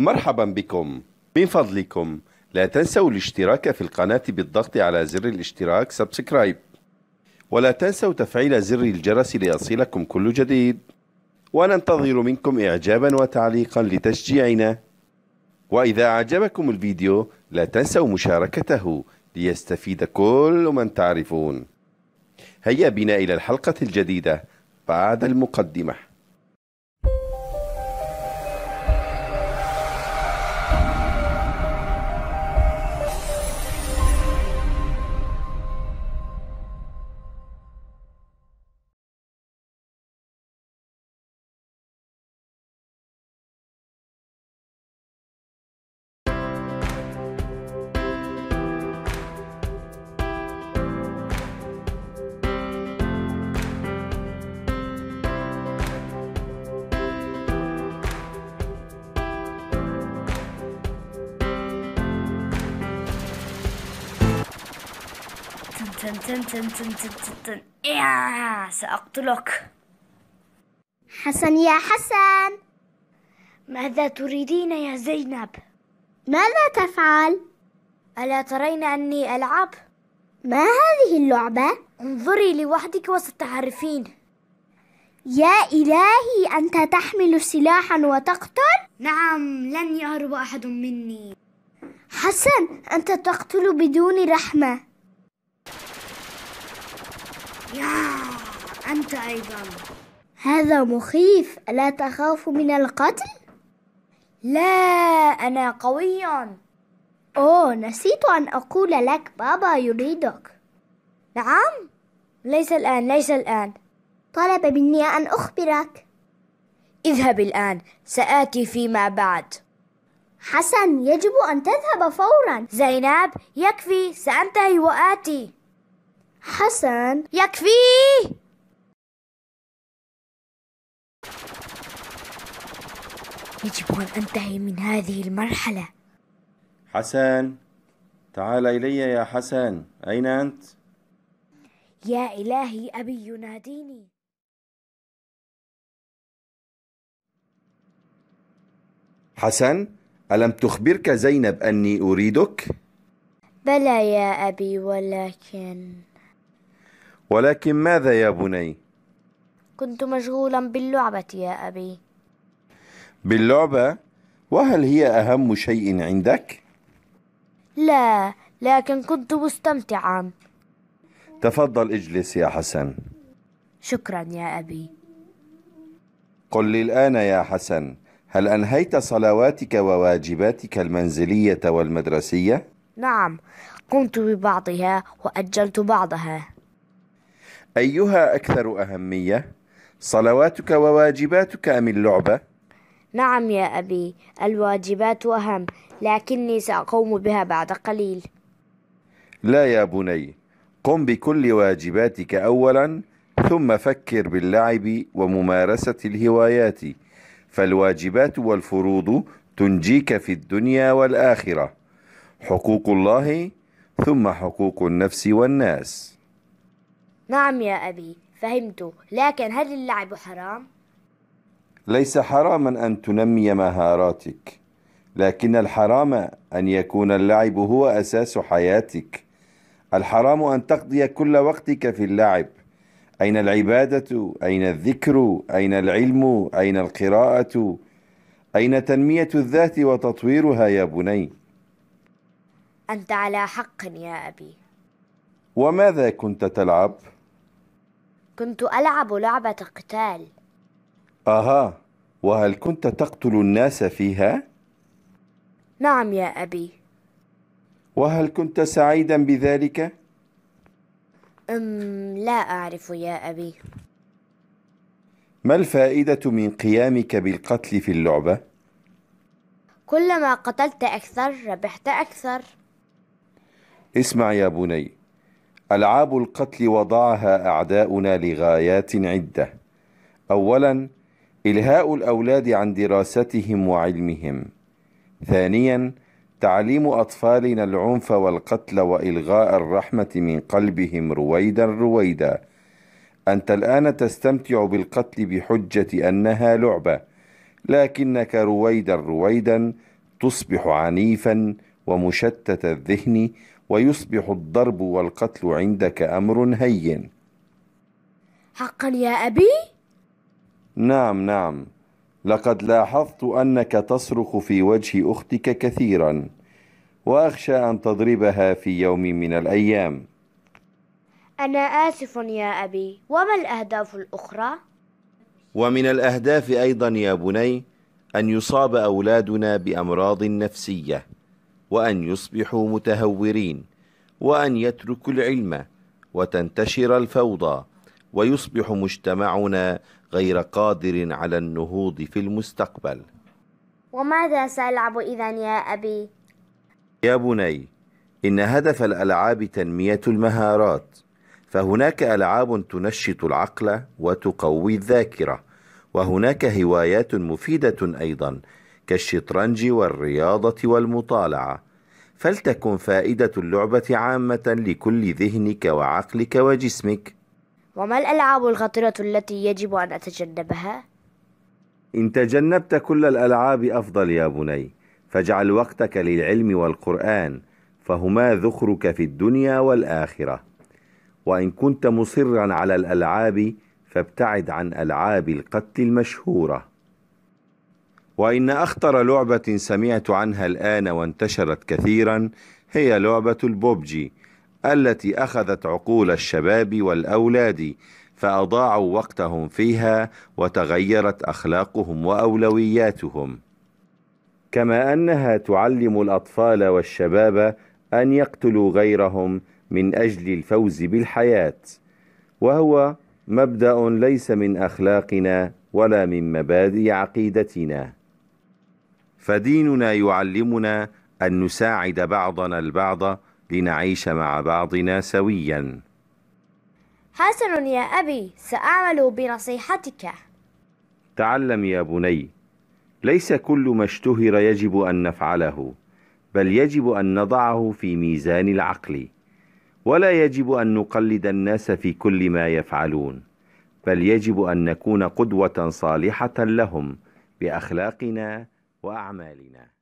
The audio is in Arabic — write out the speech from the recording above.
مرحبا بكم من فضلكم لا تنسوا الاشتراك في القناة بالضغط على زر الاشتراك سبسكرايب ولا تنسوا تفعيل زر الجرس ليصلكم كل جديد وننتظر منكم إعجابا وتعليقا لتشجيعنا وإذا أعجبكم الفيديو لا تنسوا مشاركته ليستفيد كل من تعرفون هيا بنا إلى الحلقة الجديدة بعد المقدمة تن تن تن تن تن تن تن سأقتلك حسن يا حسن ماذا تريدين يا زينب؟ ماذا تفعل؟ ألا ترين أني ألعب؟ ما هذه اللعبة؟ انظري لوحدك وستعرفين يا إلهي أنت تحمل سلاحا وتقتل؟ نعم لن يهرب أحد مني حسن أنت تقتل بدون رحمة يا أنت أيضا هذا مخيف ألا تخاف من القتل؟ لا أنا قوي أوه نسيت أن أقول لك بابا يريدك نعم؟ ليس الآن ليس الآن طلب مني أن أخبرك اذهب الآن سآتي فيما بعد حسن يجب أن تذهب فورا زينب يكفي سأنتهي وآتي حسن يكفيه يجب أن أنتهي من هذه المرحلة حسن تعال إلي يا حسن أين أنت؟ يا إلهي أبي يناديني حسن ألم تخبرك زينب أني أريدك؟ بلى يا أبي ولكن ولكن ماذا يا بني كنت مشغولا باللعبة يا أبي باللعبة وهل هي أهم شيء عندك لا لكن كنت مستمتعا تفضل اجلس يا حسن شكرا يا أبي قل لي الآن يا حسن هل أنهيت صلواتك وواجباتك المنزلية والمدرسية؟ نعم قمت ببعضها وأجلت بعضها أيها أكثر أهمية صلواتك وواجباتك أم اللعبة؟ نعم يا أبي الواجبات أهم لكني سأقوم بها بعد قليل لا يا بني قم بكل واجباتك أولا ثم فكر باللعب وممارسة الهوايات فالواجبات والفروض تنجيك في الدنيا والآخرة حقوق الله ثم حقوق النفس والناس نعم يا أبي فهمت لكن هل اللعب حرام؟ ليس حراما أن تنمي مهاراتك لكن الحرام أن يكون اللعب هو أساس حياتك الحرام أن تقضي كل وقتك في اللعب أين العبادة؟ أين الذكر؟ أين العلم؟ أين القراءة؟ أين تنمية الذات وتطويرها يا بني؟ أنت على حق يا أبي وماذا كنت تلعب؟ كنت ألعب لعبة قتال أها وهل كنت تقتل الناس فيها؟ نعم يا أبي وهل كنت سعيدا بذلك؟ أم لا أعرف يا أبي ما الفائدة من قيامك بالقتل في اللعبة؟ كلما قتلت أكثر ربحت أكثر اسمع يا بني ألعاب القتل وضعها أعداؤنا لغايات عدة أولا إلهاء الأولاد عن دراستهم وعلمهم ثانيا تعليم أطفالنا العنف والقتل وإلغاء الرحمة من قلبهم رويدا رويدا أنت الآن تستمتع بالقتل بحجة أنها لعبة لكنك رويدا رويدا تصبح عنيفا ومشتت الذهن ويصبح الضرب والقتل عندك امر هين حقا يا ابي نعم نعم لقد لاحظت انك تصرخ في وجه اختك كثيرا واخشى ان تضربها في يوم من الايام انا اسف يا ابي وما الاهداف الاخرى ومن الاهداف ايضا يا بني ان يصاب اولادنا بامراض نفسيه وأن يصبحوا متهورين وأن يتركوا العلم وتنتشر الفوضى ويصبح مجتمعنا غير قادر على النهوض في المستقبل وماذا سألعب إذا يا أبي؟ يا بني إن هدف الألعاب تنمية المهارات فهناك ألعاب تنشط العقل وتقوي الذاكرة وهناك هوايات مفيدة أيضا كالشطرنج والرياضة والمطالعة فلتكن فائدة اللعبة عامة لكل ذهنك وعقلك وجسمك وما الألعاب الخطرة التي يجب أن أتجنبها؟ إن تجنبت كل الألعاب أفضل يا بني فاجعل وقتك للعلم والقرآن فهما ذخرك في الدنيا والآخرة وإن كنت مصرا على الألعاب فابتعد عن ألعاب القتل المشهورة وإن أخطر لعبة سمعت عنها الآن وانتشرت كثيرا هي لعبة البوبجي التي أخذت عقول الشباب والأولاد فأضاعوا وقتهم فيها وتغيرت أخلاقهم وأولوياتهم كما أنها تعلم الأطفال والشباب أن يقتلوا غيرهم من أجل الفوز بالحياة وهو مبدأ ليس من أخلاقنا ولا من مبادئ عقيدتنا فديننا يعلمنا أن نساعد بعضنا البعض لنعيش مع بعضنا سويا حسن يا أبي سأعمل بنصيحتك تعلم يا بني ليس كل ما اشتهر يجب أن نفعله بل يجب أن نضعه في ميزان العقل ولا يجب أن نقلد الناس في كل ما يفعلون بل يجب أن نكون قدوة صالحة لهم بأخلاقنا وأعمالنا